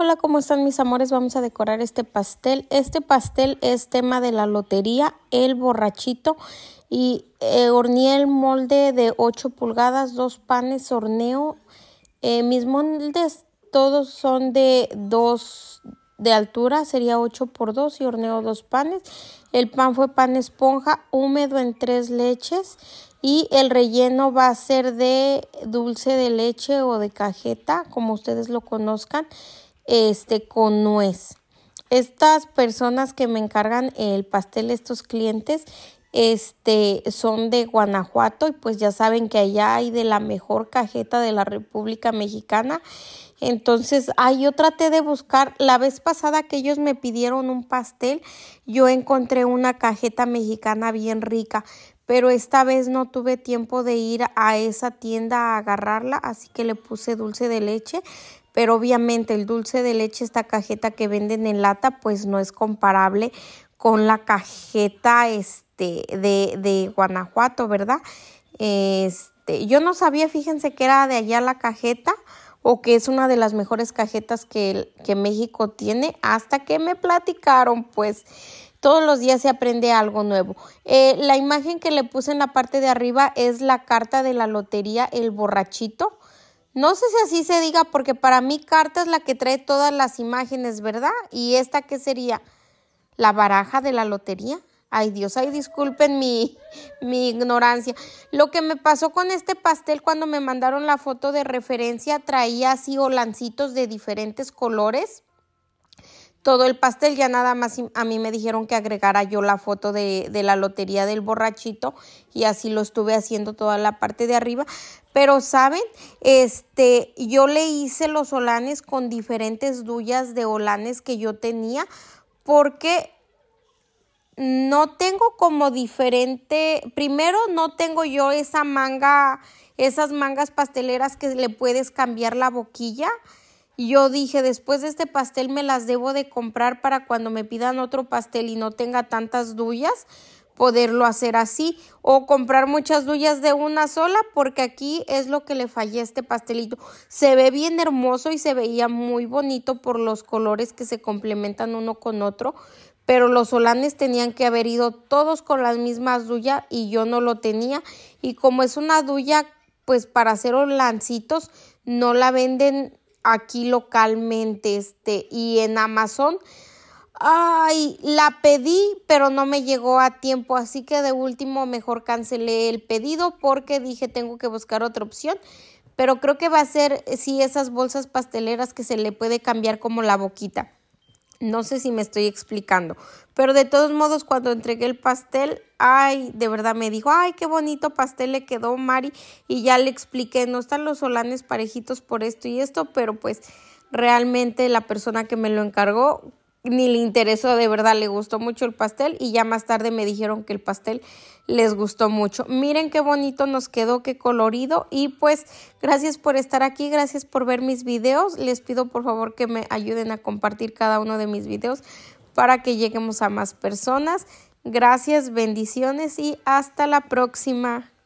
Hola, ¿cómo están mis amores? Vamos a decorar este pastel. Este pastel es tema de la lotería, el borrachito. Y eh, horneé el molde de 8 pulgadas, dos panes horneo. Eh, mis moldes todos son de 2 de altura, sería 8 por 2 y horneo dos panes. El pan fue pan esponja húmedo en tres leches y el relleno va a ser de dulce de leche o de cajeta, como ustedes lo conozcan este, con nuez. Estas personas que me encargan el pastel, estos clientes, este, son de Guanajuato y pues ya saben que allá hay de la mejor cajeta de la República Mexicana. Entonces, ahí yo traté de buscar, la vez pasada que ellos me pidieron un pastel, yo encontré una cajeta mexicana bien rica, pero esta vez no tuve tiempo de ir a esa tienda a agarrarla, así que le puse dulce de leche, pero obviamente el dulce de leche, esta cajeta que venden en lata, pues no es comparable con la cajeta este, de, Guanajuato, ¿verdad? Este, yo no sabía, fíjense que era de allá la cajeta o que es una de las mejores cajetas que, que México tiene, hasta que me platicaron, pues todos los días se aprende algo nuevo. Eh, la imagen que le puse en la parte de arriba es la carta de la lotería El Borrachito. No sé si así se diga porque para mí carta es la que trae todas las imágenes, ¿verdad? ¿Y esta qué sería? ¿La baraja de la lotería? Ay Dios, ay disculpen mi, mi ignorancia. Lo que me pasó con este pastel cuando me mandaron la foto de referencia traía así olancitos de diferentes colores todo el pastel. Ya nada más a mí me dijeron que agregara yo la foto de, la lotería del borrachito y así lo estuve haciendo toda la parte de arriba. Pero saben, este, yo le hice los olanes con diferentes duyas de olanes que yo tenía porque no tengo como diferente, primero no tengo yo esa manga, esas mangas pasteleras que le puedes cambiar la boquilla yo dije, después de este pastel me las debo de comprar para cuando me pidan otro pastel y no tenga tantas duyas, poderlo hacer así. O comprar muchas duyas de una sola, porque aquí es lo que le fallé a este pastelito. Se ve bien hermoso y se veía muy bonito por los colores que se complementan uno con otro. Pero los solanes tenían que haber ido todos con las mismas duyas y yo no lo tenía. Y como es una duya, pues para hacer holancitos, no la venden aquí localmente este, y en Amazon. Ay, la pedí, pero no me llegó a tiempo, así que de último mejor cancelé el pedido porque dije tengo que buscar otra opción, pero creo que va a ser sí esas bolsas pasteleras que se le puede cambiar como la boquita. No sé si me estoy explicando, pero de todos modos cuando entregué el pastel, ay, de verdad me dijo, ay, qué bonito pastel le quedó Mari y ya le expliqué, no están los solanes parejitos por esto y esto, pero pues realmente la persona que me lo encargó ni le interesó, de verdad le gustó mucho el pastel y ya más tarde me dijeron que el pastel les gustó mucho. Miren qué bonito nos quedó, qué colorido y pues gracias por estar aquí, gracias por ver mis videos. Les pido por favor que me ayuden a compartir cada uno de mis videos para que lleguemos a más personas. Gracias, bendiciones y hasta la próxima.